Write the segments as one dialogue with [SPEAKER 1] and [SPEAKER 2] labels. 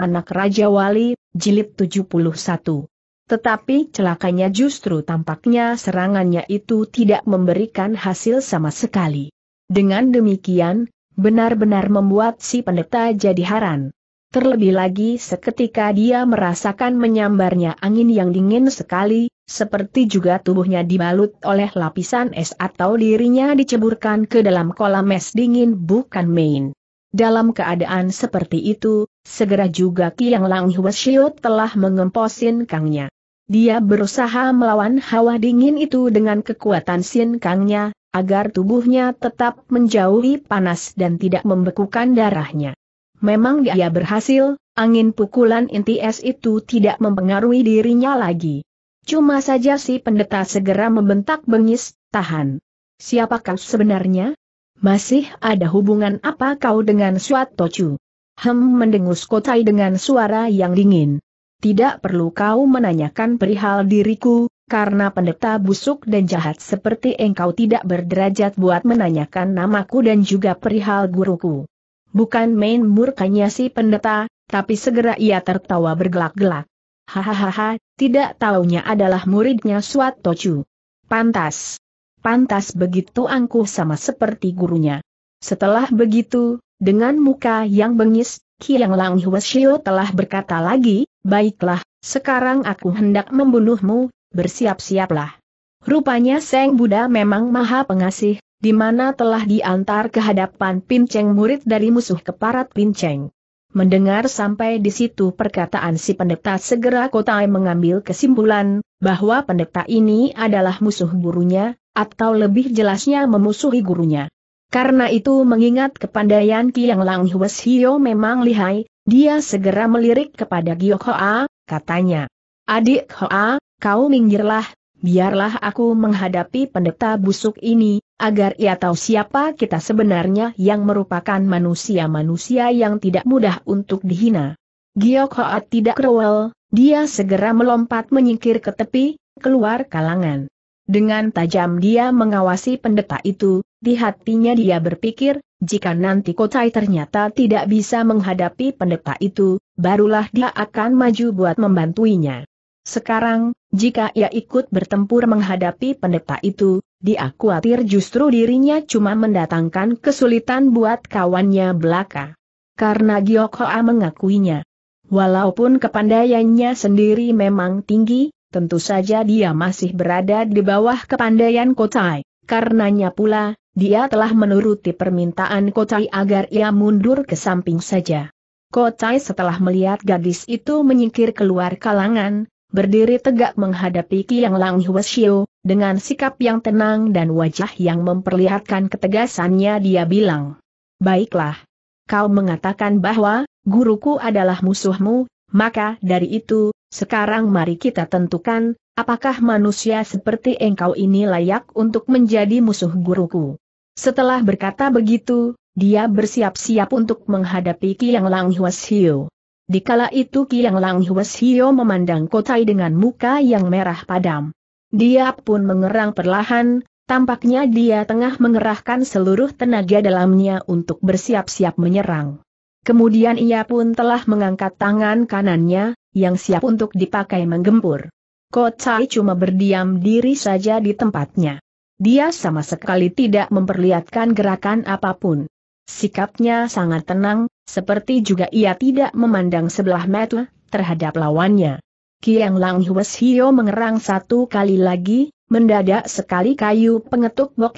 [SPEAKER 1] Anak Raja Wali, Jilid 71. Tetapi celakanya justru tampaknya serangannya itu tidak memberikan hasil sama sekali. Dengan demikian, benar-benar membuat si pendeta jadi haran. Terlebih lagi seketika dia merasakan menyambarnya angin yang dingin sekali, seperti juga tubuhnya dibalut oleh lapisan es atau dirinya diceburkan ke dalam kolam es dingin bukan main. Dalam keadaan seperti itu, Segera juga Kiang Lang Hwasyo telah mengemposin Kangnya. Dia berusaha melawan hawa dingin itu dengan kekuatan Sin Kangnya, agar tubuhnya tetap menjauhi panas dan tidak membekukan darahnya. Memang dia berhasil, angin pukulan inti es itu tidak mempengaruhi dirinya lagi. Cuma saja si pendeta segera membentak bengis, tahan. Siapakah sebenarnya? Masih ada hubungan apa kau dengan Suat Tochu? Hem mendengus kotai dengan suara yang dingin. Tidak perlu kau menanyakan perihal diriku, karena pendeta busuk dan jahat seperti engkau tidak berderajat buat menanyakan namaku dan juga perihal guruku. Bukan main murkanya si pendeta, tapi segera ia tertawa bergelak-gelak. Hahaha, tidak taunya adalah muridnya Suat Tocu. Pantas. Pantas begitu angkuh sama seperti gurunya. Setelah begitu, dengan muka yang bengis, Kiang Lang Huashio telah berkata lagi, baiklah, sekarang aku hendak membunuhmu, bersiap-siaplah. Rupanya Seng Buddha memang maha pengasih, di mana telah diantar ke hadapan Pinceng murid dari musuh keparat Pinceng. Mendengar sampai di situ perkataan si pendeta segera Kotai mengambil kesimpulan, bahwa pendeta ini adalah musuh gurunya, atau lebih jelasnya memusuhi gurunya. Karena itu mengingat kepandaian Kiang Lang Hwes Hio memang lihai, dia segera melirik kepada Giok Hoa, katanya. Adik Hoa, kau minggirlah, biarlah aku menghadapi pendeta busuk ini, agar ia tahu siapa kita sebenarnya yang merupakan manusia-manusia yang tidak mudah untuk dihina. Giok Hoa tidak rewel, dia segera melompat menyingkir ke tepi, keluar kalangan. Dengan tajam dia mengawasi pendeta itu, di hatinya dia berpikir, jika nanti Kotai ternyata tidak bisa menghadapi pendeta itu, barulah dia akan maju buat membantuinya. Sekarang, jika ia ikut bertempur menghadapi pendeta itu, dia khawatir justru dirinya cuma mendatangkan kesulitan buat kawannya belaka. Karena Giok mengakuinya. Walaupun kepandaiannya sendiri memang tinggi, tentu saja dia masih berada di bawah kepandaian Kotai. Karenanya pula, dia telah menuruti permintaan Kocai agar ia mundur ke samping saja. Kocai setelah melihat gadis itu menyingkir keluar kalangan, berdiri tegak menghadapi Kiang Lang Hwasyo, dengan sikap yang tenang dan wajah yang memperlihatkan ketegasannya dia bilang. Baiklah. Kau mengatakan bahwa, guruku adalah musuhmu, maka dari itu, sekarang mari kita tentukan, apakah manusia seperti engkau ini layak untuk menjadi musuh guruku. Setelah berkata begitu, dia bersiap-siap untuk menghadapi Kiang Lang Hwasio. Dikala itu Kiang Lang Hwasio memandang Kotai dengan muka yang merah padam. Dia pun mengerang perlahan, tampaknya dia tengah mengerahkan seluruh tenaga dalamnya untuk bersiap-siap menyerang. Kemudian ia pun telah mengangkat tangan kanannya, yang siap untuk dipakai menggempur. Kocai cuma berdiam diri saja di tempatnya. Dia sama sekali tidak memperlihatkan gerakan apapun. Sikapnya sangat tenang, seperti juga ia tidak memandang sebelah mata terhadap lawannya. Kiang Lang Hues Hio mengerang satu kali lagi, mendadak sekali kayu pengetuk bok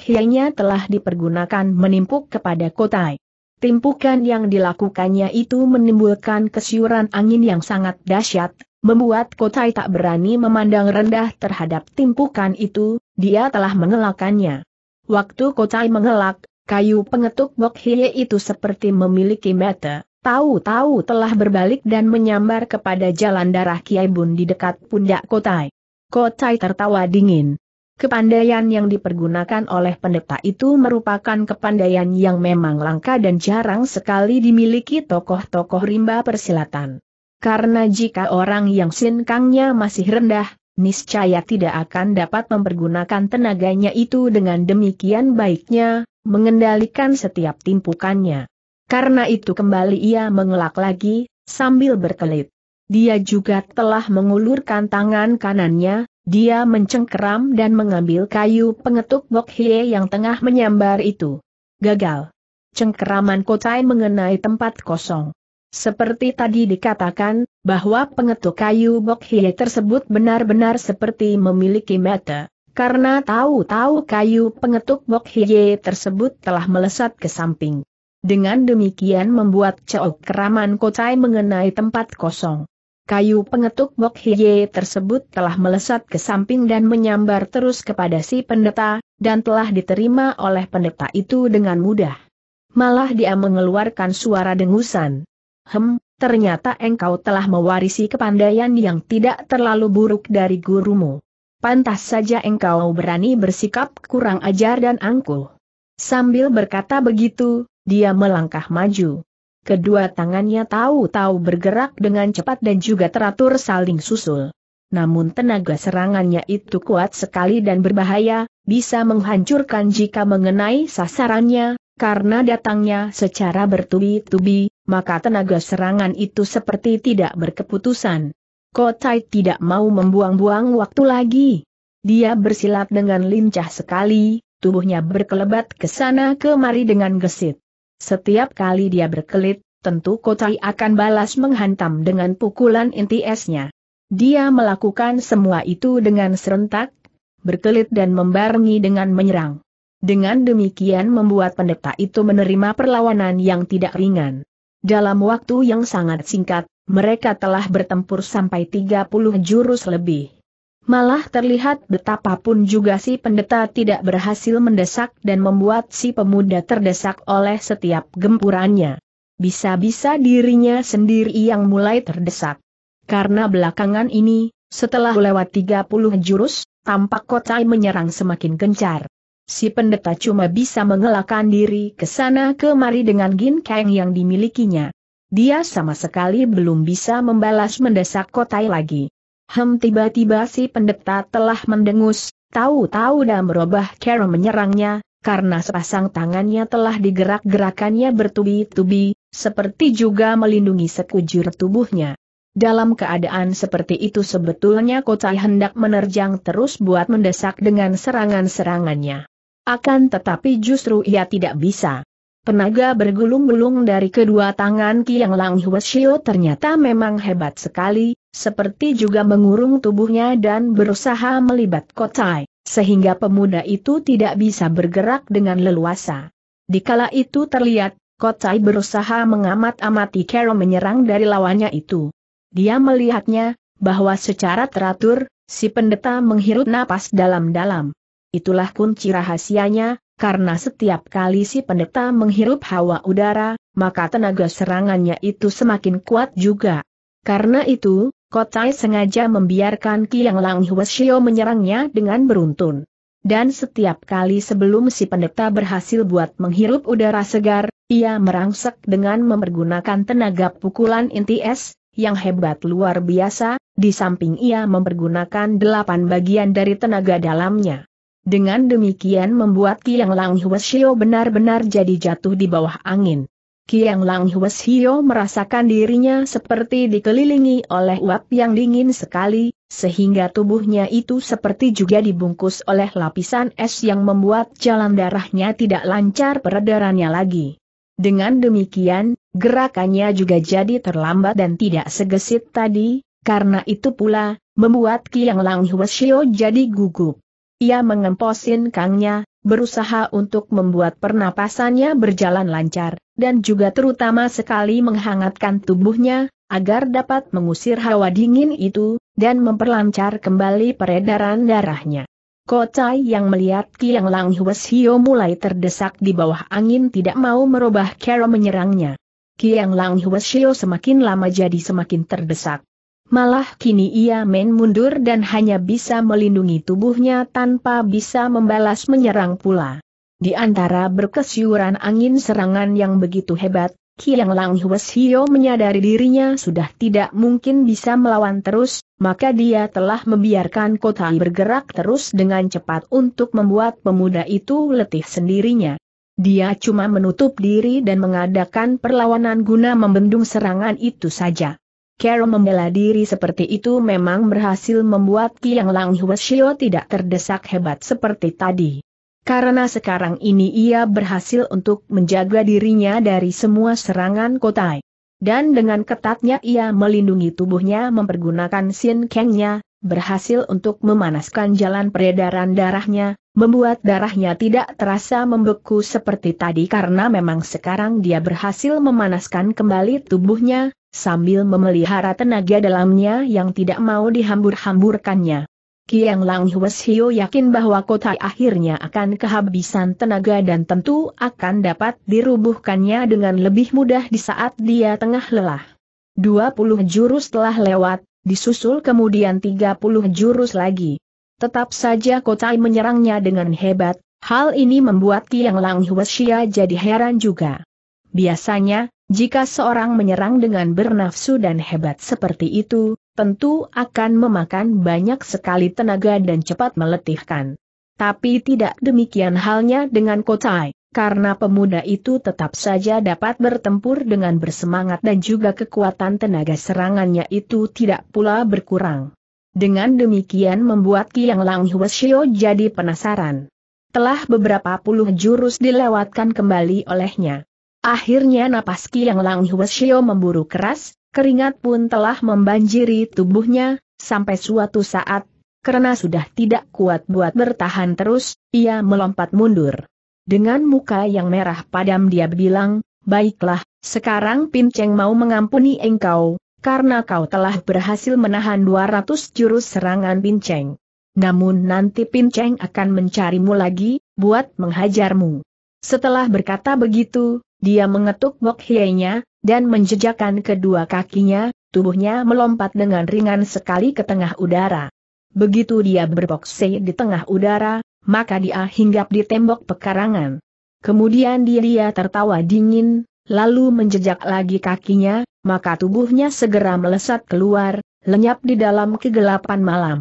[SPEAKER 1] telah dipergunakan menimpuk kepada Kotai. Timpukan yang dilakukannya itu menimbulkan kesiuran angin yang sangat dahsyat, membuat Kotai tak berani memandang rendah terhadap timpukan itu, dia telah mengelakannya. Waktu Kotai mengelak, kayu pengetuk Bok hie itu seperti memiliki mata, tahu-tahu telah berbalik dan menyambar kepada jalan darah Kiai Bun di dekat pundak Kotai. Kotai tertawa dingin. Kepandaian yang dipergunakan oleh pendeta itu merupakan kepandaian yang memang langka dan jarang sekali dimiliki tokoh-tokoh rimba persilatan. Karena jika orang yang sinkangnya masih rendah, niscaya tidak akan dapat mempergunakan tenaganya itu dengan demikian baiknya, mengendalikan setiap timpukannya. Karena itu kembali ia mengelak lagi, sambil berkelit. Dia juga telah mengulurkan tangan kanannya, dia mencengkeram dan mengambil kayu pengetuk Bok Hie yang tengah menyambar itu. Gagal. Cengkeraman Kotai mengenai tempat kosong. Seperti tadi dikatakan, bahwa pengetuk kayu Bok Hie tersebut benar-benar seperti memiliki mata, karena tahu-tahu kayu pengetuk Bok Hie tersebut telah melesat ke samping. Dengan demikian membuat cengkeraman keraman Kotai mengenai tempat kosong. Kayu pengetuk Mok Hiye tersebut telah melesat ke samping dan menyambar terus kepada si pendeta, dan telah diterima oleh pendeta itu dengan mudah. Malah dia mengeluarkan suara dengusan. Hem, ternyata engkau telah mewarisi kepandaian yang tidak terlalu buruk dari gurumu. Pantas saja engkau berani bersikap kurang ajar dan angkuh. Sambil berkata begitu, dia melangkah maju kedua tangannya tahu-tahu bergerak dengan cepat dan juga teratur saling susul. Namun tenaga serangannya itu kuat sekali dan berbahaya, bisa menghancurkan jika mengenai sasarannya, karena datangnya secara bertubi-tubi, maka tenaga serangan itu seperti tidak berkeputusan. Kotai tidak mau membuang-buang waktu lagi. Dia bersilat dengan lincah sekali, tubuhnya berkelebat ke sana kemari dengan gesit. Setiap kali dia berkelit, tentu Kotai akan balas menghantam dengan pukulan inti esnya. Dia melakukan semua itu dengan serentak, berkelit dan membarengi dengan menyerang. Dengan demikian membuat pendeta itu menerima perlawanan yang tidak ringan. Dalam waktu yang sangat singkat, mereka telah bertempur sampai 30 jurus lebih. Malah terlihat betapapun juga si pendeta tidak berhasil mendesak dan membuat si pemuda terdesak oleh setiap gempurannya. Bisa-bisa dirinya sendiri yang mulai terdesak. Karena belakangan ini, setelah lewat 30 jurus, tampak kotai menyerang semakin gencar. Si pendeta cuma bisa mengelakkan diri ke sana kemari dengan keng yang dimilikinya. Dia sama sekali belum bisa membalas mendesak kotai lagi. Hem tiba-tiba si pendeta telah mendengus, tahu-tahu dan merubah cara menyerangnya, karena sepasang tangannya telah digerak-gerakannya bertubi-tubi, seperti juga melindungi sekujur tubuhnya. Dalam keadaan seperti itu sebetulnya Kocai hendak menerjang terus buat mendesak dengan serangan-serangannya. Akan tetapi justru ia tidak bisa. Penaga bergulung-gulung dari kedua tangan Kiang Lang Hueshio ternyata memang hebat sekali, seperti juga mengurung tubuhnya dan berusaha melibat kotai, sehingga pemuda itu tidak bisa bergerak dengan leluasa. Di kala itu terlihat, kotai berusaha mengamat-amati Carol menyerang dari lawannya itu. Dia melihatnya, bahwa secara teratur, si pendeta menghirup napas dalam-dalam. Itulah kunci rahasianya, karena setiap kali si pendeta menghirup hawa udara, maka tenaga serangannya itu semakin kuat juga. Karena itu, Kotai sengaja membiarkan Kiang Lang Hwasyo menyerangnya dengan beruntun. Dan setiap kali sebelum si pendeta berhasil buat menghirup udara segar, ia merangsek dengan mempergunakan tenaga pukulan inti es, yang hebat luar biasa, di samping ia mempergunakan delapan bagian dari tenaga dalamnya. Dengan demikian membuat Kiang Lang Hwasio benar-benar jadi jatuh di bawah angin. Kiang Lang Hwasio merasakan dirinya seperti dikelilingi oleh uap yang dingin sekali, sehingga tubuhnya itu seperti juga dibungkus oleh lapisan es yang membuat jalan darahnya tidak lancar peredarannya lagi. Dengan demikian, gerakannya juga jadi terlambat dan tidak segesit tadi, karena itu pula, membuat Kiang Lang Hwasio jadi gugup. Ia mengemposin kangnya, berusaha untuk membuat pernapasannya berjalan lancar, dan juga terutama sekali menghangatkan tubuhnya, agar dapat mengusir hawa dingin itu, dan memperlancar kembali peredaran darahnya. Kocai yang melihat Kiang Lang Hues Hio mulai terdesak di bawah angin tidak mau merubah cara menyerangnya. Kiang Lang Hues Hio semakin lama jadi semakin terdesak. Malah kini ia menundur mundur dan hanya bisa melindungi tubuhnya tanpa bisa membalas menyerang pula. Di antara berkesiuran angin serangan yang begitu hebat, Kiang Lang Hwes Hio menyadari dirinya sudah tidak mungkin bisa melawan terus, maka dia telah membiarkan kota bergerak terus dengan cepat untuk membuat pemuda itu letih sendirinya. Dia cuma menutup diri dan mengadakan perlawanan guna membendung serangan itu saja. Carol membela diri seperti itu memang berhasil membuat Kiang Lang Huashio tidak terdesak hebat seperti tadi. Karena sekarang ini ia berhasil untuk menjaga dirinya dari semua serangan Kotai. Dan dengan ketatnya ia melindungi tubuhnya mempergunakan Sin Kengnya, berhasil untuk memanaskan jalan peredaran darahnya, membuat darahnya tidak terasa membeku seperti tadi karena memang sekarang dia berhasil memanaskan kembali tubuhnya, sambil memelihara tenaga dalamnya yang tidak mau dihambur-hamburkannya. Kiang Lang Hwes yakin bahwa kota akhirnya akan kehabisan tenaga dan tentu akan dapat dirubuhkannya dengan lebih mudah di saat dia tengah lelah. 20 jurus telah lewat, disusul kemudian 30 jurus lagi. Tetap saja Kotai menyerangnya dengan hebat, hal ini membuat Tiang Lang Huashia jadi heran juga. Biasanya, jika seorang menyerang dengan bernafsu dan hebat seperti itu, tentu akan memakan banyak sekali tenaga dan cepat meletihkan. Tapi tidak demikian halnya dengan Kotai, karena pemuda itu tetap saja dapat bertempur dengan bersemangat dan juga kekuatan tenaga serangannya itu tidak pula berkurang. Dengan demikian membuat Kiang Lang Huesio jadi penasaran. Telah beberapa puluh jurus dilewatkan kembali olehnya. Akhirnya napas Kiang Lang Huesio memburu keras, keringat pun telah membanjiri tubuhnya, sampai suatu saat, karena sudah tidak kuat buat bertahan terus, ia melompat mundur. Dengan muka yang merah padam dia bilang, Baiklah, sekarang Pinceng mau mengampuni engkau, karena kau telah berhasil menahan 200 jurus serangan pinceng. Namun nanti pinceng akan mencarimu lagi, buat menghajarmu. Setelah berkata begitu, dia mengetuk Bok Hienya, dan menjejakkan kedua kakinya, tubuhnya melompat dengan ringan sekali ke tengah udara. Begitu dia berbokse di tengah udara, maka dia hinggap di tembok pekarangan. Kemudian dia, dia tertawa dingin, lalu menjejak lagi kakinya, maka tubuhnya segera melesat keluar, lenyap di dalam kegelapan malam.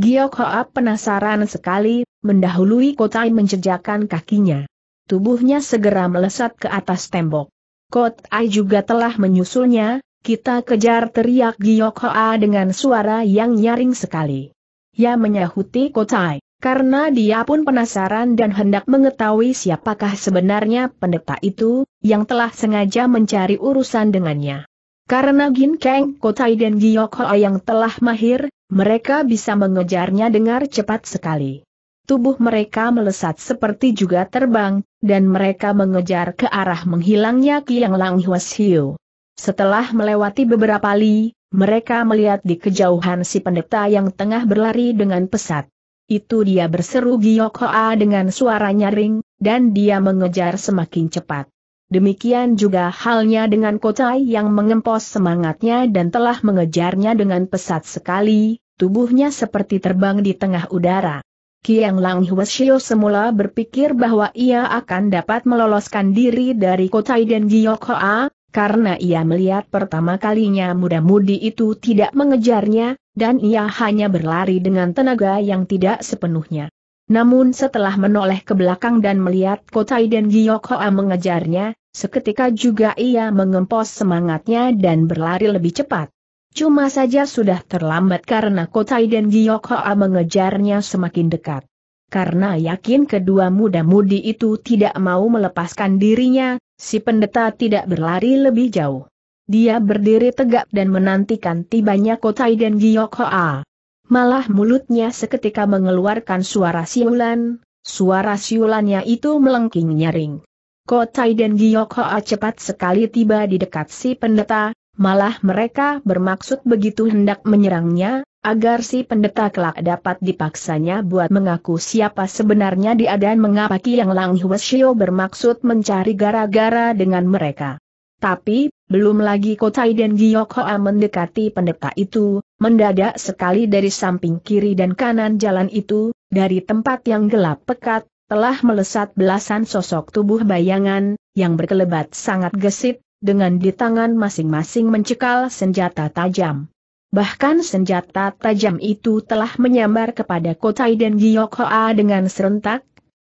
[SPEAKER 1] Giok Hoa penasaran sekali, mendahului Kotai menjejakkan kakinya. Tubuhnya segera melesat ke atas tembok. Kotai juga telah menyusulnya, kita kejar teriak Giok Hoa dengan suara yang nyaring sekali. Ya menyahuti Kotai, karena dia pun penasaran dan hendak mengetahui siapakah sebenarnya pendeta itu, yang telah sengaja mencari urusan dengannya. Karena Gin Kang, Kotai dan Giok Hoa yang telah mahir, mereka bisa mengejarnya dengan cepat sekali. Tubuh mereka melesat seperti juga terbang, dan mereka mengejar ke arah menghilangnya Kiang Lang Hiu. Setelah melewati beberapa li, mereka melihat di kejauhan si pendeta yang tengah berlari dengan pesat. Itu dia berseru Giok Hoa dengan suara nyaring, dan dia mengejar semakin cepat. Demikian juga halnya dengan Kotai yang mengempos semangatnya dan telah mengejarnya dengan pesat sekali, tubuhnya seperti terbang di tengah udara. Kiang Lang Huashio semula berpikir bahwa ia akan dapat meloloskan diri dari Kotai dan Giok Hoa, karena ia melihat pertama kalinya muda-mudi itu tidak mengejarnya, dan ia hanya berlari dengan tenaga yang tidak sepenuhnya. Namun setelah menoleh ke belakang dan melihat Kotai dan Giyok mengejarnya, seketika juga ia mengempos semangatnya dan berlari lebih cepat. Cuma saja sudah terlambat karena Kotai dan Giyok mengejarnya semakin dekat. Karena yakin kedua muda-mudi itu tidak mau melepaskan dirinya, si pendeta tidak berlari lebih jauh. Dia berdiri tegak dan menantikan tibanya Kotai dan Giyok Malah mulutnya seketika mengeluarkan suara siulan, suara siulannya itu melengking nyaring. Kotai dan Giyokhoa cepat sekali tiba di dekat si pendeta, malah mereka bermaksud begitu hendak menyerangnya, agar si pendeta kelak dapat dipaksanya buat mengaku siapa sebenarnya dia dan mengapa Kiang Lang Hueshio bermaksud mencari gara-gara dengan mereka. Tapi, belum lagi Kotai dan Giyokhoa mendekati pendeta itu, Mendadak sekali dari samping kiri dan kanan jalan itu, dari tempat yang gelap pekat, telah melesat belasan sosok tubuh bayangan, yang berkelebat sangat gesit, dengan di tangan masing-masing mencekal senjata tajam. Bahkan senjata tajam itu telah menyambar kepada Kotai dan Giyokhoa dengan serentak,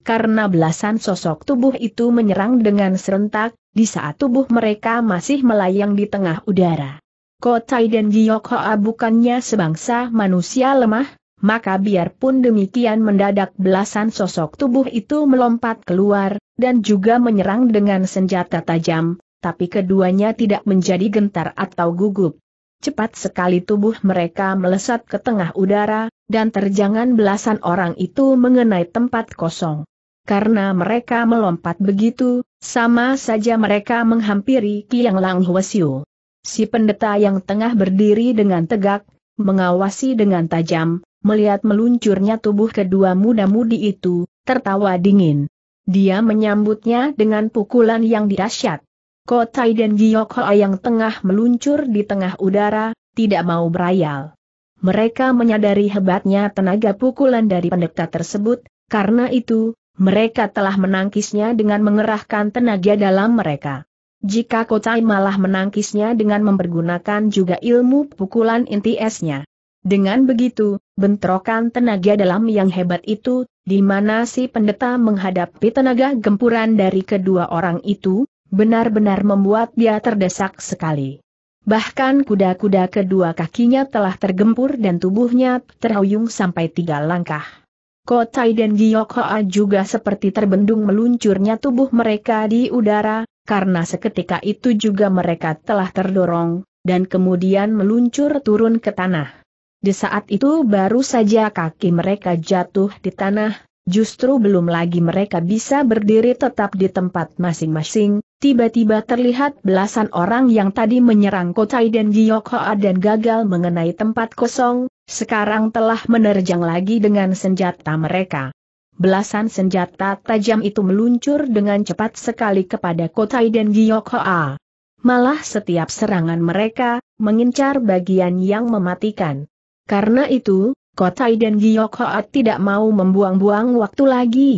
[SPEAKER 1] karena belasan sosok tubuh itu menyerang dengan serentak, di saat tubuh mereka masih melayang di tengah udara. Kotai dan Giok bukannya sebangsa manusia lemah, maka biarpun demikian mendadak belasan sosok tubuh itu melompat keluar, dan juga menyerang dengan senjata tajam, tapi keduanya tidak menjadi gentar atau gugup. Cepat sekali tubuh mereka melesat ke tengah udara, dan terjangan belasan orang itu mengenai tempat kosong. Karena mereka melompat begitu, sama saja mereka menghampiri Kiang Lang Huasiu. Si pendeta yang tengah berdiri dengan tegak, mengawasi dengan tajam, melihat meluncurnya tubuh kedua muda-mudi itu, tertawa dingin. Dia menyambutnya dengan pukulan yang dahsyat. Kotai dan Giok yang tengah meluncur di tengah udara, tidak mau berayal. Mereka menyadari hebatnya tenaga pukulan dari pendeta tersebut, karena itu, mereka telah menangkisnya dengan mengerahkan tenaga dalam mereka. Jika Kotai malah menangkisnya dengan mempergunakan juga ilmu pukulan inti esnya. Dengan begitu, bentrokan tenaga dalam yang hebat itu, di mana si pendeta menghadapi tenaga gempuran dari kedua orang itu, benar-benar membuat dia terdesak sekali. Bahkan kuda-kuda kedua kakinya telah tergempur dan tubuhnya terhuyung sampai tiga langkah. Kotai dan Hoa juga seperti terbendung meluncurnya tubuh mereka di udara, karena seketika itu juga mereka telah terdorong, dan kemudian meluncur turun ke tanah. Di saat itu baru saja kaki mereka jatuh di tanah, justru belum lagi mereka bisa berdiri tetap di tempat masing-masing, tiba-tiba terlihat belasan orang yang tadi menyerang Kotai dan Hoa dan gagal mengenai tempat kosong, sekarang telah menerjang lagi dengan senjata mereka. Belasan senjata tajam itu meluncur dengan cepat sekali kepada Kotai dan Giyokhoa. Malah setiap serangan mereka, mengincar bagian yang mematikan. Karena itu, Kotai dan Giyokhoa tidak mau membuang-buang waktu lagi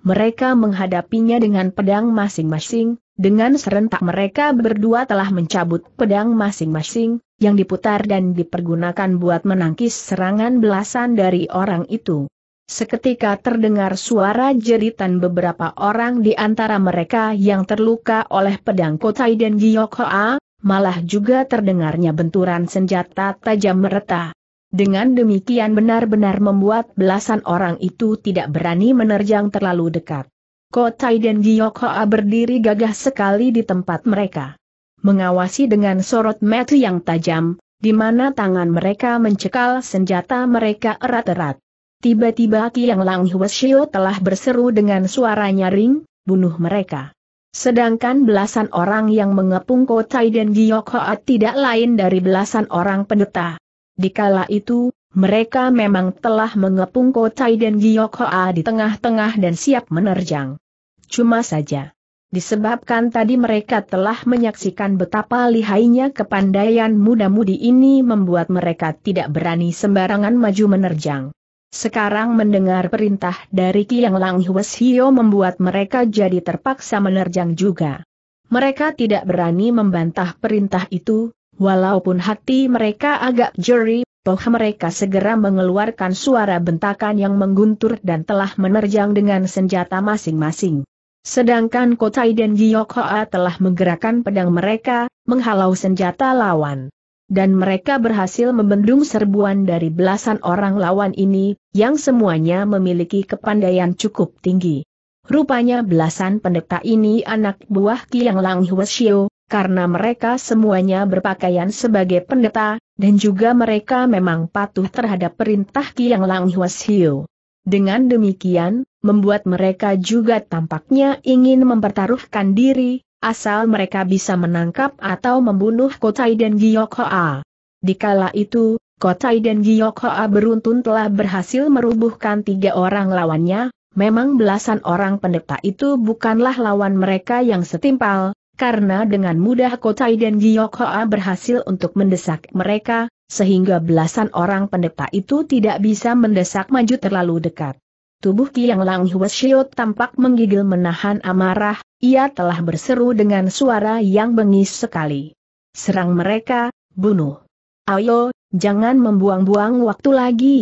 [SPEAKER 1] mereka menghadapinya dengan pedang masing-masing, dengan serentak mereka berdua telah mencabut pedang masing-masing, yang diputar dan dipergunakan buat menangkis serangan belasan dari orang itu. Seketika terdengar suara jeritan beberapa orang di antara mereka yang terluka oleh pedang Kotai dan Giyokoa, malah juga terdengarnya benturan senjata tajam mereta. Dengan demikian benar-benar membuat belasan orang itu tidak berani menerjang terlalu dekat. Kotai dan Giyokhoa berdiri gagah sekali di tempat mereka. Mengawasi dengan sorot mata yang tajam, di mana tangan mereka mencekal senjata mereka erat-erat. Tiba-tiba Tiang Lang Hwasyo telah berseru dengan suara nyaring, bunuh mereka. Sedangkan belasan orang yang mengepung Kotai dan Giyokhoa tidak lain dari belasan orang pendeta. Di Dikala itu, mereka memang telah mengepung Kocai dan Giok di tengah-tengah dan siap menerjang. Cuma saja. Disebabkan tadi mereka telah menyaksikan betapa lihainya kepandaian muda-mudi ini membuat mereka tidak berani sembarangan maju menerjang. Sekarang mendengar perintah dari Kiang Lang Hwes Hio membuat mereka jadi terpaksa menerjang juga. Mereka tidak berani membantah perintah itu, Walaupun hati mereka agak jeri, toh mereka segera mengeluarkan suara bentakan yang mengguntur dan telah menerjang dengan senjata masing-masing. Sedangkan Kotai dan Giyokhoa telah menggerakkan pedang mereka, menghalau senjata lawan. Dan mereka berhasil membendung serbuan dari belasan orang lawan ini, yang semuanya memiliki kepandaian cukup tinggi. Rupanya belasan pendeta ini anak buah Kiang Lang Hwasyo, karena mereka semuanya berpakaian sebagai pendeta, dan juga mereka memang patuh terhadap perintah Kiang Lang Hiu. Dengan demikian, membuat mereka juga tampaknya ingin mempertaruhkan diri, asal mereka bisa menangkap atau membunuh Kotai dan Giyok Hoa. Dikala itu, Kotai dan Giyok Hoa beruntun telah berhasil merubuhkan tiga orang lawannya, memang belasan orang pendeta itu bukanlah lawan mereka yang setimpal, karena dengan mudah Kotai dan Giyokhoa berhasil untuk mendesak mereka, sehingga belasan orang pendeta itu tidak bisa mendesak maju terlalu dekat. Tubuh Kiang Lang Hwasyo tampak menggigil menahan amarah, ia telah berseru dengan suara yang bengis sekali. Serang mereka, bunuh. Ayo, jangan membuang-buang waktu lagi.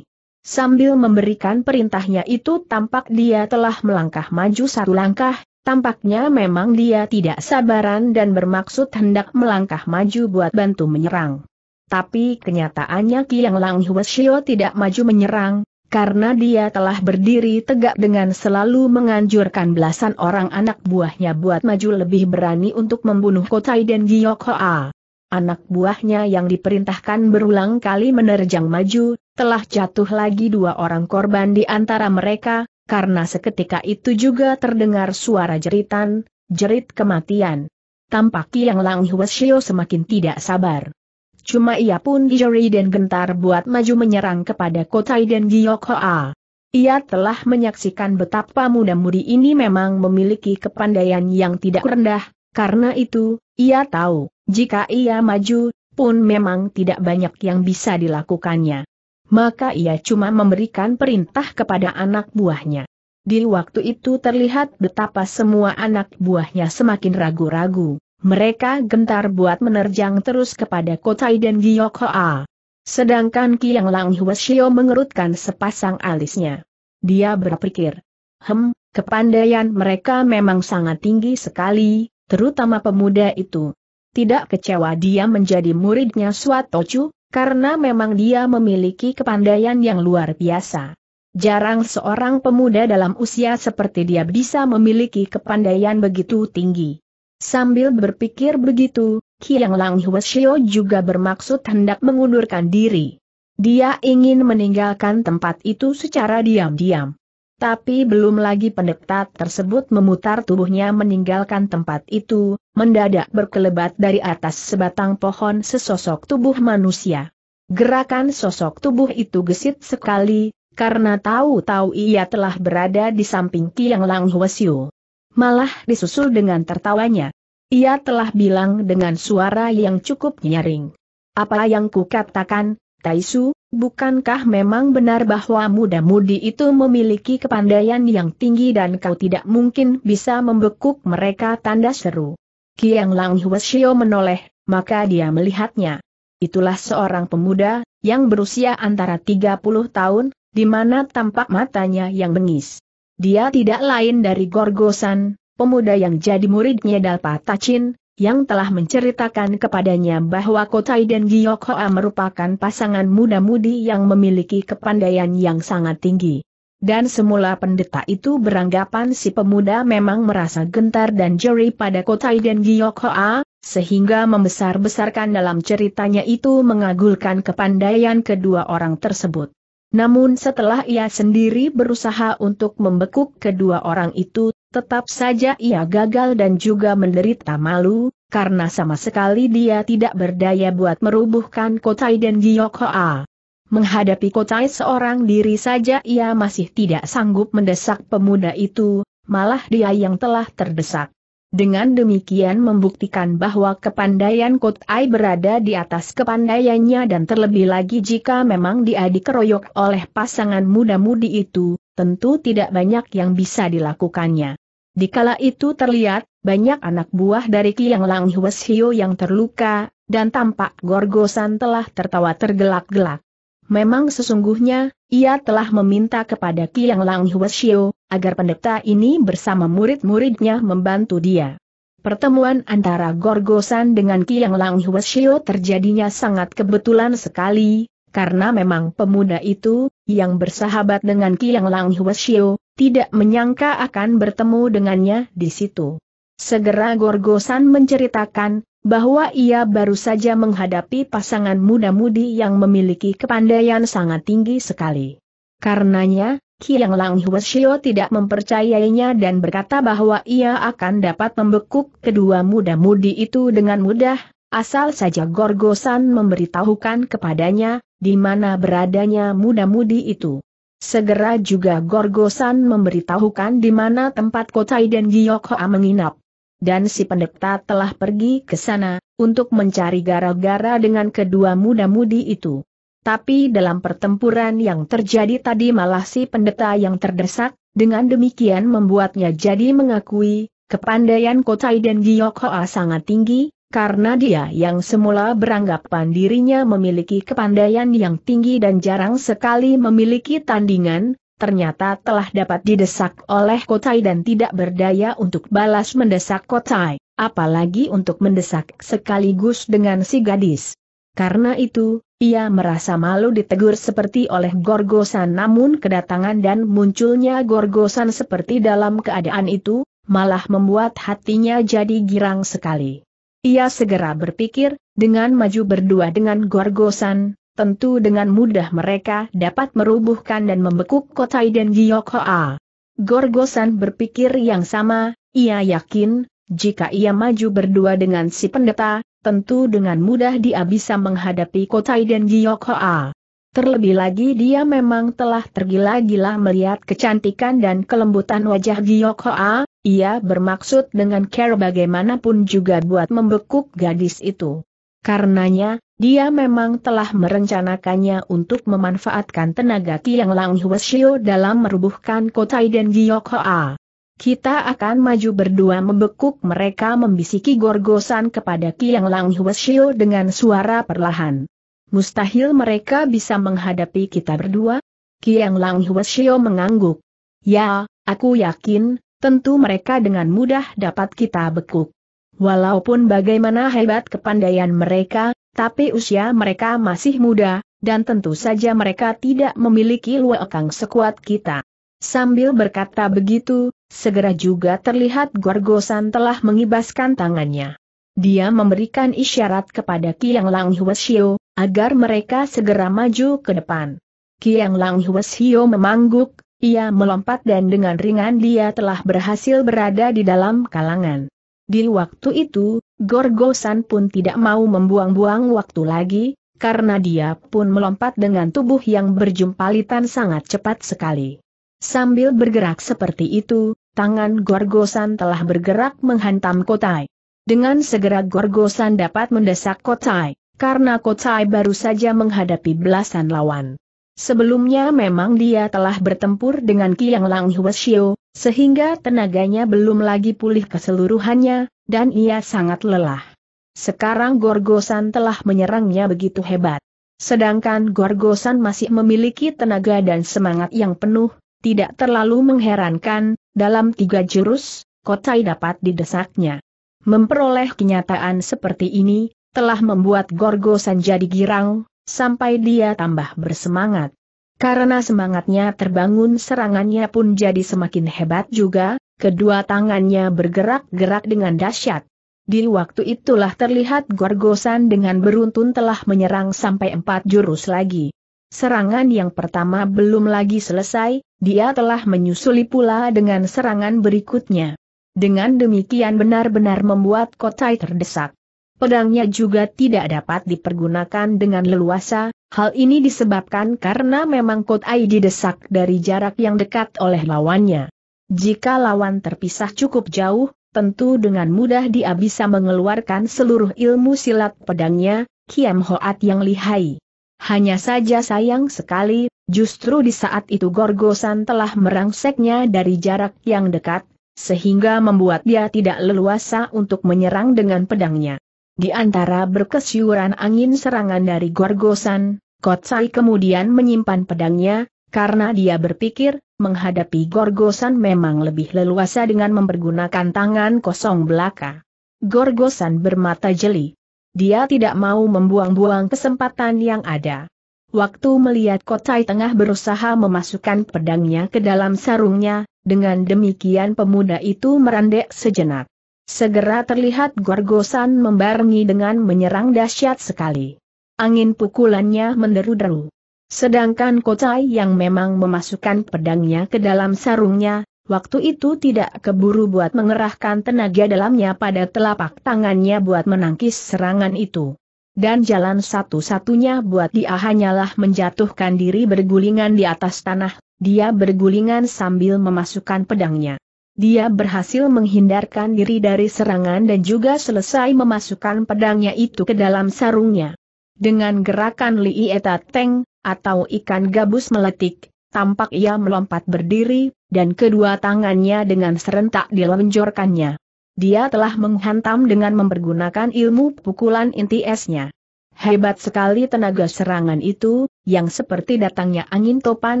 [SPEAKER 1] Sambil memberikan perintahnya itu tampak dia telah melangkah maju satu langkah, Tampaknya memang dia tidak sabaran dan bermaksud hendak melangkah maju buat bantu menyerang. Tapi kenyataannya Kiang Lang Hwasyo tidak maju menyerang, karena dia telah berdiri tegak dengan selalu menganjurkan belasan orang anak buahnya buat maju lebih berani untuk membunuh Kotai dan Giok Hoa. Anak buahnya yang diperintahkan berulang kali menerjang maju, telah jatuh lagi dua orang korban di antara mereka, karena seketika itu juga terdengar suara jeritan, jerit kematian. Tampak yang Lang Huashio semakin tidak sabar. Cuma ia pun dijeri dan gentar buat maju menyerang kepada Kotai dan Giyokhoa. Ia telah menyaksikan betapa muda-mudi ini memang memiliki kepandaian yang tidak rendah, karena itu, ia tahu, jika ia maju, pun memang tidak banyak yang bisa dilakukannya maka ia cuma memberikan perintah kepada anak buahnya. Di waktu itu terlihat betapa semua anak buahnya semakin ragu-ragu. Mereka gentar buat menerjang terus kepada Kotai dan Giyokhoa. Sedangkan Kiang Lang Huasio mengerutkan sepasang alisnya. Dia berpikir, hem, kepandaian mereka memang sangat tinggi sekali, terutama pemuda itu. Tidak kecewa dia menjadi muridnya Suatochu, karena memang dia memiliki kepandaian yang luar biasa. Jarang seorang pemuda dalam usia seperti dia bisa memiliki kepandaian begitu tinggi. Sambil berpikir begitu, Qiang Lang Huashio juga bermaksud hendak mengundurkan diri. Dia ingin meninggalkan tempat itu secara diam-diam. Tapi belum lagi pendekta tersebut memutar tubuhnya meninggalkan tempat itu, mendadak berkelebat dari atas sebatang pohon sesosok tubuh manusia. Gerakan sosok tubuh itu gesit sekali, karena tahu-tahu ia telah berada di samping Tiang Lang Huasiu. Malah disusul dengan tertawanya. Ia telah bilang dengan suara yang cukup nyaring. Apa yang kukatakan, Taisu, bukankah memang benar bahwa muda-mudi itu memiliki kepandaian yang tinggi dan kau tidak mungkin bisa membekuk mereka tanda seru. Kiang Lang Hwasyo menoleh, maka dia melihatnya. Itulah seorang pemuda, yang berusia antara 30 tahun, di mana tampak matanya yang bengis. Dia tidak lain dari Gorgosan, pemuda yang jadi muridnya Dalpa Tachin yang telah menceritakan kepadanya bahwa Kotai dan Giyokhoa merupakan pasangan muda-mudi yang memiliki kepandaian yang sangat tinggi. Dan semula pendeta itu beranggapan si pemuda memang merasa gentar dan jeri pada Kotai dan Giyokhoa, sehingga membesar-besarkan dalam ceritanya itu mengagulkan kepandaian kedua orang tersebut. Namun setelah ia sendiri berusaha untuk membekuk kedua orang itu, Tetap saja ia gagal dan juga menderita malu, karena sama sekali dia tidak berdaya buat merubuhkan Kotai dan Giokhoa. Menghadapi Kotai seorang diri saja ia masih tidak sanggup mendesak pemuda itu, malah dia yang telah terdesak. Dengan demikian membuktikan bahwa kepandaian Kotai berada di atas kepandaiannya dan terlebih lagi jika memang dia dikeroyok oleh pasangan muda-mudi itu, tentu tidak banyak yang bisa dilakukannya. Di kala itu terlihat, banyak anak buah dari Kiang Lang Hweshio yang terluka, dan tampak gorgosan telah tertawa tergelak-gelak. Memang sesungguhnya, ia telah meminta kepada Kiang Lang Hweshio, agar pendeta ini bersama murid-muridnya membantu dia. Pertemuan antara gorgosan dengan Kiang Lang Hweshio terjadinya sangat kebetulan sekali, karena memang pemuda itu, yang bersahabat dengan Kiang Lang Hweshio, tidak menyangka akan bertemu dengannya di situ. Segera Gorgosan menceritakan, bahwa ia baru saja menghadapi pasangan muda-mudi yang memiliki kepandaian sangat tinggi sekali. Karenanya, Kiang Lang Huashio tidak mempercayainya dan berkata bahwa ia akan dapat membekuk kedua muda-mudi itu dengan mudah, asal saja Gorgosan memberitahukan kepadanya, di mana beradanya muda-mudi itu. Segera juga Gorgosan memberitahukan di mana tempat Kotai dan Giyokhoa menginap. Dan si pendeta telah pergi ke sana, untuk mencari gara-gara dengan kedua muda-mudi itu. Tapi dalam pertempuran yang terjadi tadi malah si pendeta yang terdesak, dengan demikian membuatnya jadi mengakui, kepandaian Kotai dan Giyokhoa sangat tinggi, karena dia yang semula beranggapan dirinya memiliki kepandaian yang tinggi dan jarang sekali memiliki tandingan, ternyata telah dapat didesak oleh Kotai dan tidak berdaya untuk balas mendesak Kotai, apalagi untuk mendesak sekaligus dengan si gadis. Karena itu, ia merasa malu ditegur seperti oleh Gorgosan namun kedatangan dan munculnya Gorgosan seperti dalam keadaan itu, malah membuat hatinya jadi girang sekali. Ia segera berpikir, dengan maju berdua dengan Gorgosan, tentu dengan mudah mereka dapat merubuhkan dan membekuk Kotai dan Giyokoa. Gorgosan berpikir yang sama, ia yakin, jika ia maju berdua dengan si pendeta, tentu dengan mudah dia bisa menghadapi Kotai dan Giyokoa. Terlebih lagi dia memang telah tergila-gila melihat kecantikan dan kelembutan wajah Giyokoa, ia bermaksud dengan care bagaimanapun juga buat membekuk gadis itu. Karenanya, dia memang telah merencanakannya untuk memanfaatkan tenaga Tiang Lang Huashio dalam merubuhkan Kotai dan Giokhoa. Kita akan maju berdua membekuk mereka membisiki gorgosan kepada Tiang Lang Huashio dengan suara perlahan. Mustahil mereka bisa menghadapi kita berdua? Kiang Lang Huashio mengangguk. Ya, aku yakin, tentu mereka dengan mudah dapat kita bekuk. Walaupun bagaimana hebat kepandaian mereka, tapi usia mereka masih muda, dan tentu saja mereka tidak memiliki luakang sekuat kita. Sambil berkata begitu, segera juga terlihat Gorgosan telah mengibaskan tangannya. Dia memberikan isyarat kepada Kiang Lang Hwasio, agar mereka segera maju ke depan. Kiang Lang Hwasio memangguk, ia melompat dan dengan ringan dia telah berhasil berada di dalam kalangan. Di waktu itu, Gorgosan pun tidak mau membuang-buang waktu lagi, karena dia pun melompat dengan tubuh yang berjumpalitan sangat cepat sekali. Sambil bergerak seperti itu, tangan Gorgosan telah bergerak menghantam Kotai. Dengan segera Gorgosan dapat mendesak Kotai, karena Kotai baru saja menghadapi belasan lawan. Sebelumnya memang dia telah bertempur dengan Kiang Lang Shio, sehingga tenaganya belum lagi pulih keseluruhannya, dan ia sangat lelah. Sekarang Gorgosan telah menyerangnya begitu hebat. Sedangkan Gorgosan masih memiliki tenaga dan semangat yang penuh, tidak terlalu mengherankan, dalam tiga jurus, Kotai dapat didesaknya. Memperoleh kenyataan seperti ini, telah membuat Gorgosan jadi girang, sampai dia tambah bersemangat. Karena semangatnya terbangun serangannya pun jadi semakin hebat juga, kedua tangannya bergerak-gerak dengan dahsyat. Di waktu itulah terlihat Gorgosan dengan beruntun telah menyerang sampai empat jurus lagi. Serangan yang pertama belum lagi selesai, dia telah menyusuli pula dengan serangan berikutnya. Dengan demikian benar-benar membuat Kotai terdesak pedangnya juga tidak dapat dipergunakan dengan leluasa, hal ini disebabkan karena memang Kotai didesak dari jarak yang dekat oleh lawannya. Jika lawan terpisah cukup jauh, tentu dengan mudah dia bisa mengeluarkan seluruh ilmu silat pedangnya, Kiam Hoat yang lihai. Hanya saja sayang sekali, justru di saat itu Gorgosan telah merangseknya dari jarak yang dekat, sehingga membuat dia tidak leluasa untuk menyerang dengan pedangnya. Di antara berkesiuran angin serangan dari Gorgosan, Kotsai kemudian menyimpan pedangnya, karena dia berpikir, menghadapi Gorgosan memang lebih leluasa dengan mempergunakan tangan kosong belaka. Gorgosan bermata jeli. Dia tidak mau membuang-buang kesempatan yang ada. Waktu melihat Kotsai tengah berusaha memasukkan pedangnya ke dalam sarungnya, dengan demikian pemuda itu merendek sejenak. Segera terlihat gorgosan membarengi dengan menyerang dahsyat sekali. Angin pukulannya menderu-deru. Sedangkan Kocai yang memang memasukkan pedangnya ke dalam sarungnya, waktu itu tidak keburu buat mengerahkan tenaga dalamnya pada telapak tangannya buat menangkis serangan itu. Dan jalan satu-satunya buat dia hanyalah menjatuhkan diri bergulingan di atas tanah, dia bergulingan sambil memasukkan pedangnya. Dia berhasil menghindarkan diri dari serangan dan juga selesai memasukkan pedangnya itu ke dalam sarungnya. Dengan gerakan Lieta Teng, atau ikan gabus meletik, tampak ia melompat berdiri, dan kedua tangannya dengan serentak dilenjorkannya. Dia telah menghantam dengan mempergunakan ilmu pukulan inti esnya. Hebat sekali tenaga serangan itu, yang seperti datangnya angin topan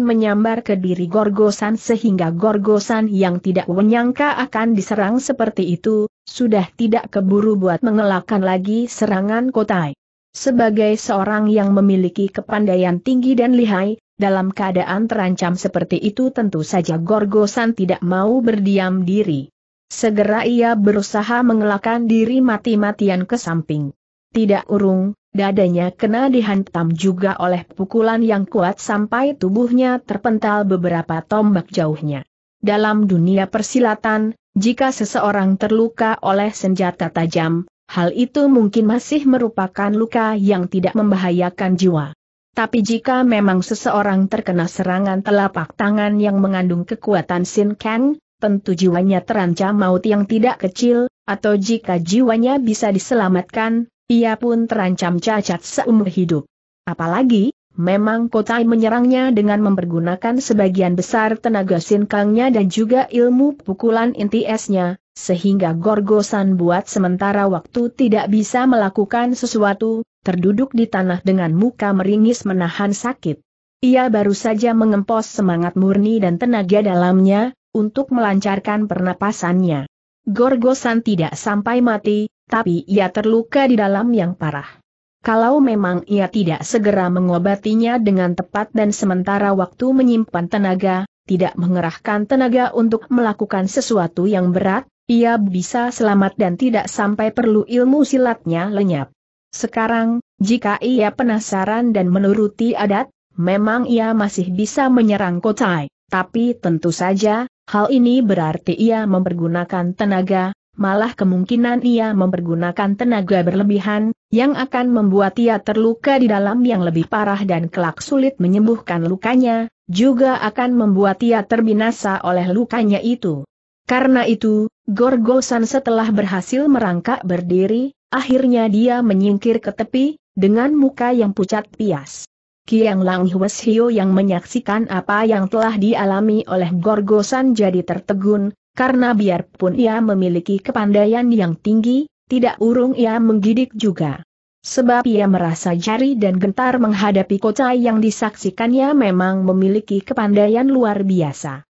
[SPEAKER 1] menyambar ke diri Gorgosan sehingga Gorgosan yang tidak menyangka akan diserang seperti itu, sudah tidak keburu buat mengelakkan lagi serangan Kotai. Sebagai seorang yang memiliki kepandaian tinggi dan lihai, dalam keadaan terancam seperti itu tentu saja Gorgosan tidak mau berdiam diri. Segera ia berusaha mengelakkan diri mati-matian ke samping. Tidak urung, Dadanya kena dihantam juga oleh pukulan yang kuat sampai tubuhnya terpental beberapa tombak jauhnya. Dalam dunia persilatan, jika seseorang terluka oleh senjata tajam, hal itu mungkin masih merupakan luka yang tidak membahayakan jiwa. Tapi jika memang seseorang terkena serangan telapak tangan yang mengandung kekuatan Sin Kang, tentu jiwanya terancam maut yang tidak kecil, atau jika jiwanya bisa diselamatkan, ia pun terancam cacat seumur hidup. Apalagi, memang Kotai menyerangnya dengan mempergunakan sebagian besar tenaga sinkangnya dan juga ilmu pukulan inti esnya, sehingga Gorgosan buat sementara waktu tidak bisa melakukan sesuatu, terduduk di tanah dengan muka meringis menahan sakit. Ia baru saja mengempos semangat murni dan tenaga dalamnya, untuk melancarkan pernapasannya. Gorgosan tidak sampai mati, tapi ia terluka di dalam yang parah. Kalau memang ia tidak segera mengobatinya dengan tepat dan sementara waktu menyimpan tenaga, tidak mengerahkan tenaga untuk melakukan sesuatu yang berat, ia bisa selamat dan tidak sampai perlu ilmu silatnya lenyap. Sekarang, jika ia penasaran dan menuruti adat, memang ia masih bisa menyerang Kotai, tapi tentu saja, hal ini berarti ia mempergunakan tenaga, Malah kemungkinan ia mempergunakan tenaga berlebihan, yang akan membuat ia terluka di dalam yang lebih parah dan kelak sulit menyembuhkan lukanya, juga akan membuat ia terbinasa oleh lukanya itu. Karena itu, Gorgosan setelah berhasil merangkak berdiri, akhirnya dia menyingkir ke tepi, dengan muka yang pucat pias. Kiang Lang Hwes Hio yang menyaksikan apa yang telah dialami oleh Gorgosan jadi tertegun, karena biarpun ia memiliki kepandaian yang tinggi, tidak urung ia menggidik juga. Sebab ia merasa jari dan gentar menghadapi kocai yang disaksikannya memang memiliki kepandaian luar biasa.